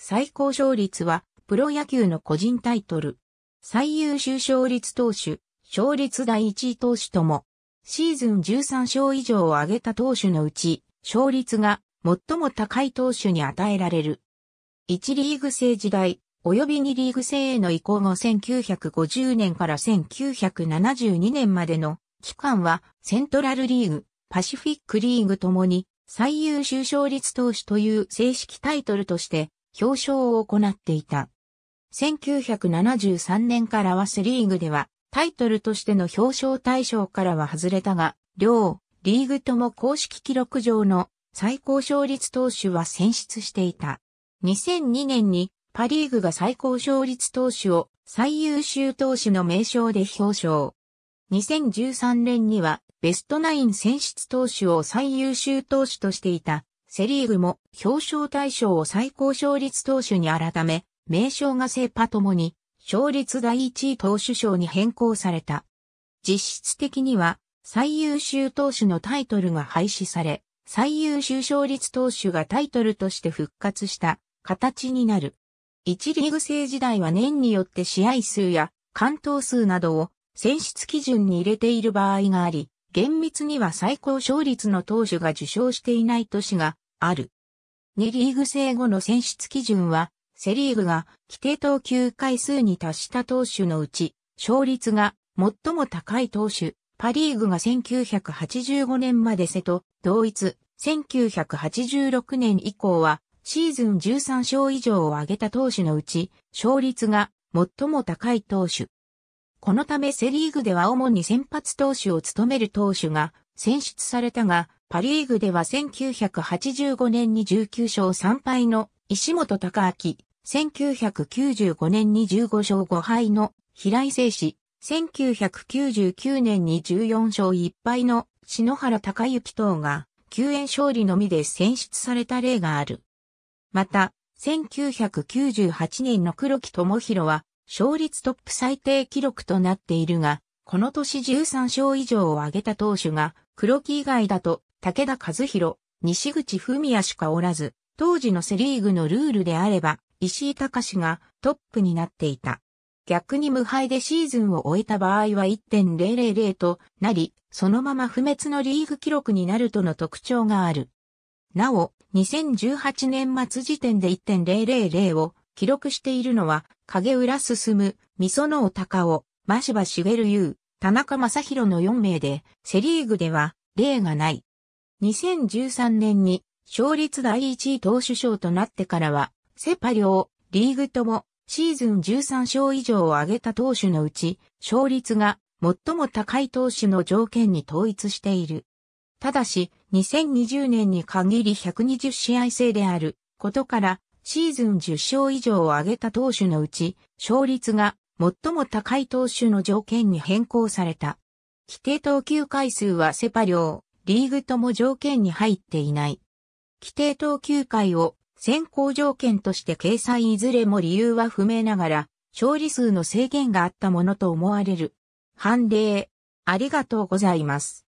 最高勝率は、プロ野球の個人タイトル。最優秀勝率投手、勝率第一位投手とも、シーズン13勝以上を挙げた投手のうち、勝率が最も高い投手に与えられる。1リーグ制時代、及び2リーグ制への移行後1950年から1972年までの期間はセントラルリーグ、パシフィックリーグともに最優秀勝率投手という正式タイトルとして表彰を行っていた。1973年からはスリーグではタイトルとしての表彰対象からは外れたが、両リーグとも公式記録上の最高勝率投手は選出していた。2002年にパリーグが最高勝率投手を最優秀投手の名称で表彰。2013年にはベストナイン選出投手を最優秀投手としていたセリーグも表彰対象を最高勝率投手に改め、名称がセパともに、勝率第一位投手賞に変更された。実質的には、最優秀投手のタイトルが廃止され、最優秀勝率投手がタイトルとして復活した形になる。一リーグ制時代は年によって試合数や関東数などを選出基準に入れている場合があり、厳密には最高勝率の投手が受賞していない年がある。2リーグ制後の選出基準は、セリーグが規定投球回数に達した投手のうち、勝率が最も高い投手、パリーグが1985年まで瀬戸、同一、1986年以降は、シーズン13勝以上を挙げた投手のうち、勝率が最も高い投手、このためセリーグでは主に先発投手を務める投手が選出されたが、パリーグでは1985年に19勝3敗の石本隆明、1995年に15勝5敗の平井誠史、1999年に14勝1敗の篠原隆之等が救援勝利のみで選出された例がある。また、1998年の黒木智弘は勝率トップ最低記録となっているが、この年13勝以上を挙げた投手が、黒木以外だと、武田和弘、西口文也しかおらず、当時のセリーグのルールであれば、石井隆がトップになっていた。逆に無敗でシーズンを終えた場合は1.000となり、そのまま不滅のリーグ記録になるとの特徴がある。なお、2018年末時点で1.000を記録しているのは、影浦進、みそのお高尾、真柴茂優、田中正宏の4名で、セリーグでは例がない。2013年に勝率第1位投手賞となってからは、セパ両、リーグともシーズン13勝以上を挙げた投手のうち、勝率が最も高い投手の条件に統一している。ただし、2020年に限り120試合制であることから、シーズン10勝以上を挙げた投手のうち、勝率が最も高い投手の条件に変更された。規定投球回数はセパ両、リーグとも条件に入っていない。規定投球回を先行条件として掲載いずれも理由は不明ながら、勝利数の制限があったものと思われる。判例、ありがとうございます。